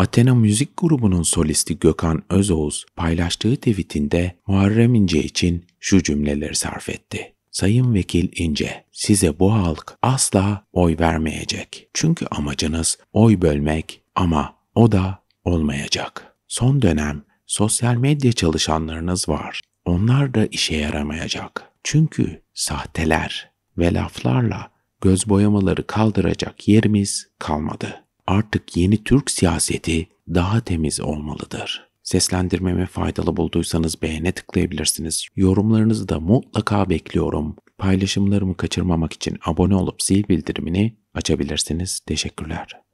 Athena Müzik Grubu'nun solisti Gökhan Özoğuz paylaştığı tweetinde Muharrem İnce için şu cümleleri sarf etti. Sayın Vekil İnce, size bu halk asla oy vermeyecek. Çünkü amacınız oy bölmek ama o da olmayacak. Son dönem sosyal medya çalışanlarınız var. Onlar da işe yaramayacak. Çünkü sahteler ve laflarla göz boyamaları kaldıracak yerimiz kalmadı artık yeni Türk siyaseti daha temiz olmalıdır. Seslendirmemi faydalı bulduysanız beğene tıklayabilirsiniz. Yorumlarınızı da mutlaka bekliyorum. Paylaşımlarımı kaçırmamak için abone olup zil bildirimini açabilirsiniz. Teşekkürler.